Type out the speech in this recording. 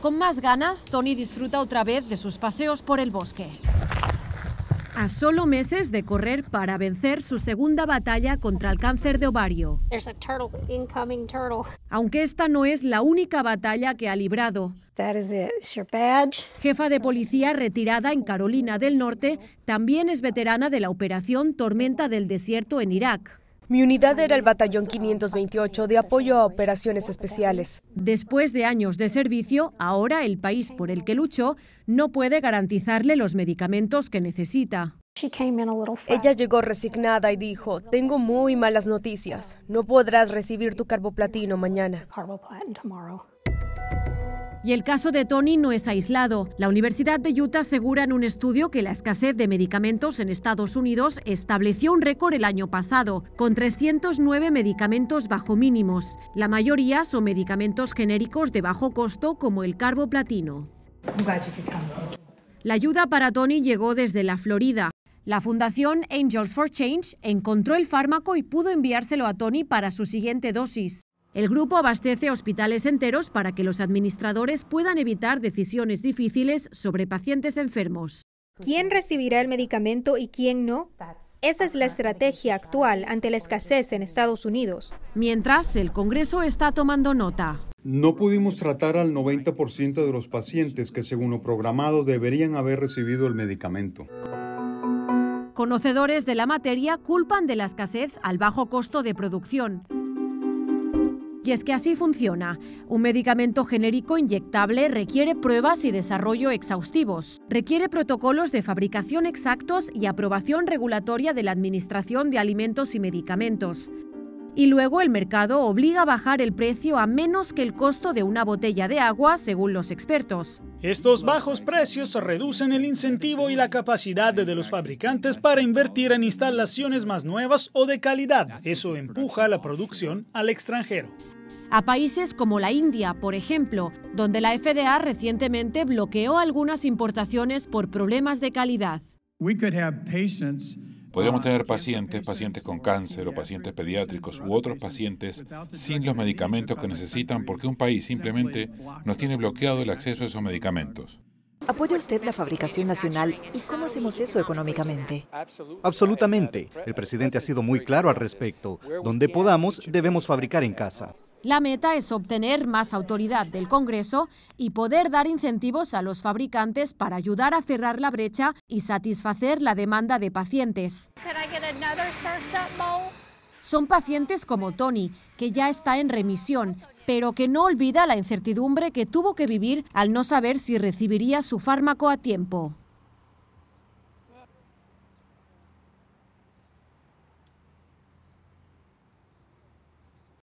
Con más ganas, Tony disfruta otra vez de sus paseos por el bosque. A solo meses de correr para vencer su segunda batalla contra el cáncer de ovario. Aunque esta no es la única batalla que ha librado. Jefa de policía retirada en Carolina del Norte, también es veterana de la operación Tormenta del Desierto en Irak. Mi unidad era el batallón 528 de apoyo a operaciones especiales. Después de años de servicio, ahora el país por el que luchó no puede garantizarle los medicamentos que necesita. Ella llegó resignada y dijo, tengo muy malas noticias, no podrás recibir tu carboplatino mañana. Y el caso de Tony no es aislado. La Universidad de Utah asegura en un estudio que la escasez de medicamentos en Estados Unidos estableció un récord el año pasado, con 309 medicamentos bajo mínimos. La mayoría son medicamentos genéricos de bajo costo como el carboplatino. La ayuda para Tony llegó desde la Florida. La fundación Angels for Change encontró el fármaco y pudo enviárselo a Tony para su siguiente dosis. El grupo abastece hospitales enteros para que los administradores puedan evitar decisiones difíciles sobre pacientes enfermos. ¿Quién recibirá el medicamento y quién no? Esa es la estrategia actual ante la escasez en Estados Unidos. Mientras, el Congreso está tomando nota. No pudimos tratar al 90% de los pacientes que, según lo programado, deberían haber recibido el medicamento. Conocedores de la materia culpan de la escasez al bajo costo de producción. Y es que así funciona. Un medicamento genérico inyectable requiere pruebas y desarrollo exhaustivos. Requiere protocolos de fabricación exactos y aprobación regulatoria de la Administración de Alimentos y Medicamentos y luego el mercado obliga a bajar el precio a menos que el costo de una botella de agua, según los expertos. Estos bajos precios reducen el incentivo y la capacidad de los fabricantes para invertir en instalaciones más nuevas o de calidad. Eso empuja la producción al extranjero a países como la India, por ejemplo, donde la FDA recientemente bloqueó algunas importaciones por problemas de calidad. Podríamos uh, tener pacientes, pacientes con cáncer o pacientes pediátricos u otros pacientes sin los medicamentos que necesitan porque un país simplemente nos tiene bloqueado el acceso a esos medicamentos. ¿Apoya usted la fabricación nacional y cómo hacemos eso económicamente? Absolutamente. El presidente ha sido muy claro al respecto. Donde podamos, debemos fabricar en casa. La meta es obtener más autoridad del Congreso y poder dar incentivos a los fabricantes para ayudar a cerrar la brecha y satisfacer la demanda de pacientes. Son pacientes como Tony, que ya está en remisión, pero que no olvida la incertidumbre que tuvo que vivir al no saber si recibiría su fármaco a tiempo.